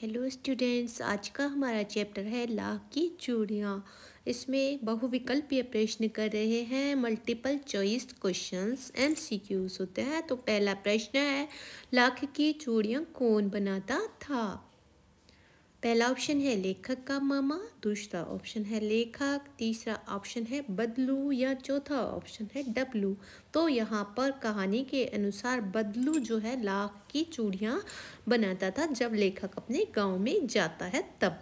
hello students आज का हमारा चैप्टर है लाख की चूड़ियाँ इसमें बहुविकल्पीय प्रश्न कर रहे हैं मल्टीपल चॉइस क्वेश्चंस एमसीक्यूज सी होते हैं तो पहला प्रश्न है लाख की चूड़ियाँ कौन बनाता था पहला ऑप्शन है लेखक का मामा दूसरा ऑप्शन है लेखक तीसरा ऑप्शन है बदलू या चौथा ऑप्शन है डब्लू तो यहाँ पर कहानी के अनुसार बदलू जो है लाख की चूड़ियाँ बनाता था जब लेखक अपने गांव में जाता है तब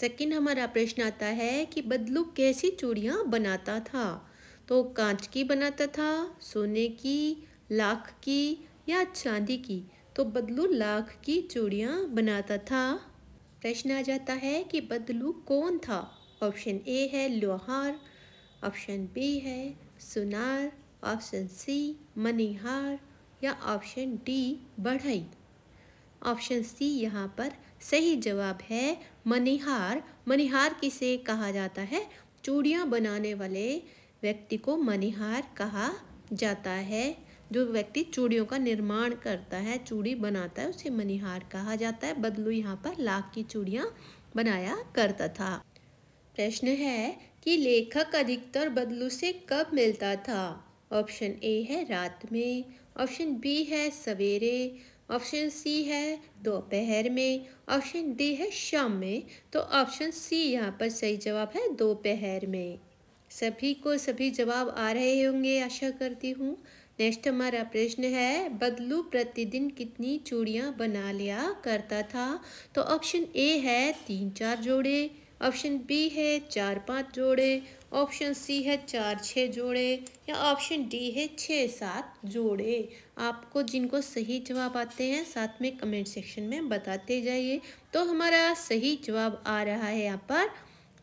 सेकंड हमारा प्रश्न आता है कि बदलू कैसी चूड़ियाँ बनाता था तो कांच की बनाता था सोने की लाख की या चांदी की तो बदलू लाख की चूड़ियाँ बनाता था प्रश्न आ जाता है कि बदलू कौन था ऑप्शन ए है लोहार ऑप्शन बी है सुनार ऑप्शन सी मनिहार या ऑप्शन डी बढ़ई ऑप्शन सी यहाँ पर सही जवाब है मनिहार मनिहार किसे कहा जाता है चूड़ियाँ बनाने वाले व्यक्ति को मनिहार कहा जाता है जो व्यक्ति चूड़ियों का निर्माण करता है चूड़ी बनाता है उसे मनिहार कहा जाता है बदलू यहाँ पर लाख की चूड़ियाँ बनाया करता था प्रश्न है कि लेखक अधिकतर बदलू से कब मिलता था ऑप्शन ए है रात में ऑप्शन बी है सवेरे ऑप्शन सी है दोपहर में ऑप्शन डी है शाम में तो ऑप्शन सी यहाँ पर सही जवाब है दोपहर में सभी को सभी जवाब आ रहे होंगे आशा करती हूँ नेक्स्ट हमारा प्रश्न है बदलू प्रतिदिन कितनी चूड़ियाँ बना लिया करता था तो ऑप्शन ए है तीन चार जोड़े ऑप्शन बी है चार पाँच जोड़े ऑप्शन सी है चार छः जोड़े या ऑप्शन डी है छः सात जोड़े आपको जिनको सही जवाब आते हैं साथ में कमेंट सेक्शन में बताते जाइए तो हमारा सही जवाब आ रहा है यहाँ पर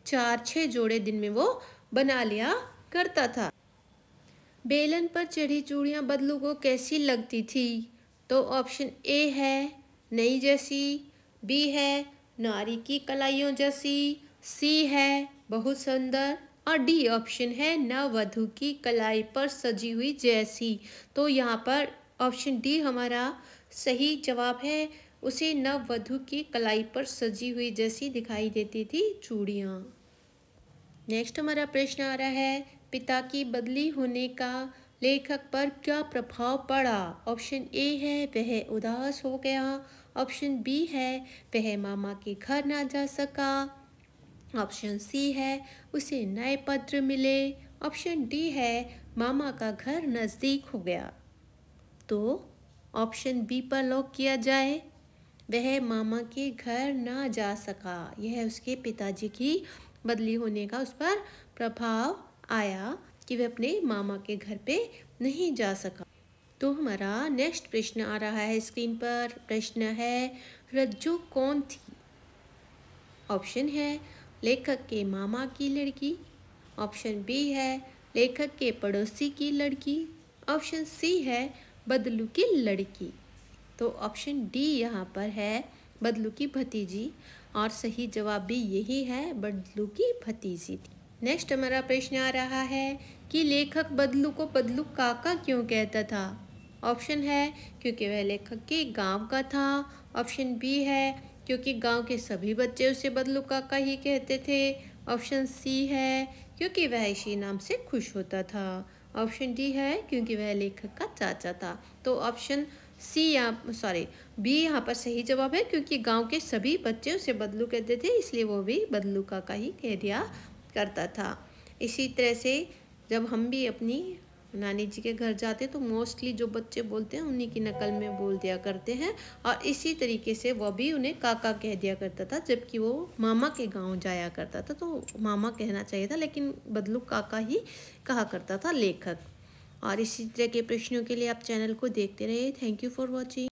चार छः जोड़े दिन में वो बना लिया करता था बेलन पर चढ़ी चूड़ियाँ बदलू को कैसी लगती थी तो ऑप्शन ए है नई जैसी बी है नारी की कलाइयों जैसी सी है बहुत सुंदर और डी ऑप्शन है नववधु की कलाई पर सजी हुई जैसी तो यहाँ पर ऑप्शन डी हमारा सही जवाब है उसे नववधु की कलाई पर सजी हुई जैसी दिखाई देती थी चूड़ियाँ नेक्स्ट हमारा प्रश्न आ रहा है पिता की बदली होने का लेखक पर क्या प्रभाव पड़ा ऑप्शन ए है वह उदास हो गया ऑप्शन बी है वह मामा के घर ना जा सका ऑप्शन सी है उसे नए पत्र मिले ऑप्शन डी है मामा का घर नज़दीक हो गया तो ऑप्शन बी पर लॉक किया जाए वह मामा के घर ना जा सका यह उसके पिताजी की बदली होने का उस पर प्रभाव आया कि वह अपने मामा के घर पे नहीं जा सका तो हमारा नेक्स्ट प्रश्न आ रहा है स्क्रीन पर प्रश्न है रज्जो कौन थी ऑप्शन है लेखक के मामा की लड़की ऑप्शन बी है लेखक के पड़ोसी की लड़की ऑप्शन सी है बदलू की लड़की तो ऑप्शन डी यहाँ पर है बदलू की भतीजी और सही जवाब भी यही है बदलू की भतीजी थी नेक्स्ट हमारा प्रश्न आ रहा है कि लेखक बदलू को बदलू काका क्यों कहता था ऑप्शन है क्योंकि वह लेखक के गांव का था ऑप्शन बी है क्योंकि गांव के सभी बच्चे उसे बदलू काका ही कहते थे ऑप्शन सी है क्योंकि वह इसी नाम से खुश होता था ऑप्शन डी है क्योंकि वह लेखक का चाचा था तो ऑप्शन सी यहाँ सॉरी बी यहाँ पर सही जवाब है क्योंकि गांव के सभी बच्चे उसे बदलू कहते थे इसलिए वो भी बदलू काका ही कह दिया करता था इसी तरह से जब हम भी अपनी नानी जी के घर जाते तो मोस्टली जो बच्चे बोलते हैं उन्हीं की नकल में बोल दिया करते हैं और इसी तरीके से वह भी उन्हें काका कह दिया करता था जबकि वो मामा के गांव जाया करता था तो मामा कहना चाहिए था लेकिन बदलू काका ही कहा करता था लेखक और इसी तरह के प्रश्नों के लिए आप चैनल को देखते रहिए थैंक यू फॉर वॉचिंग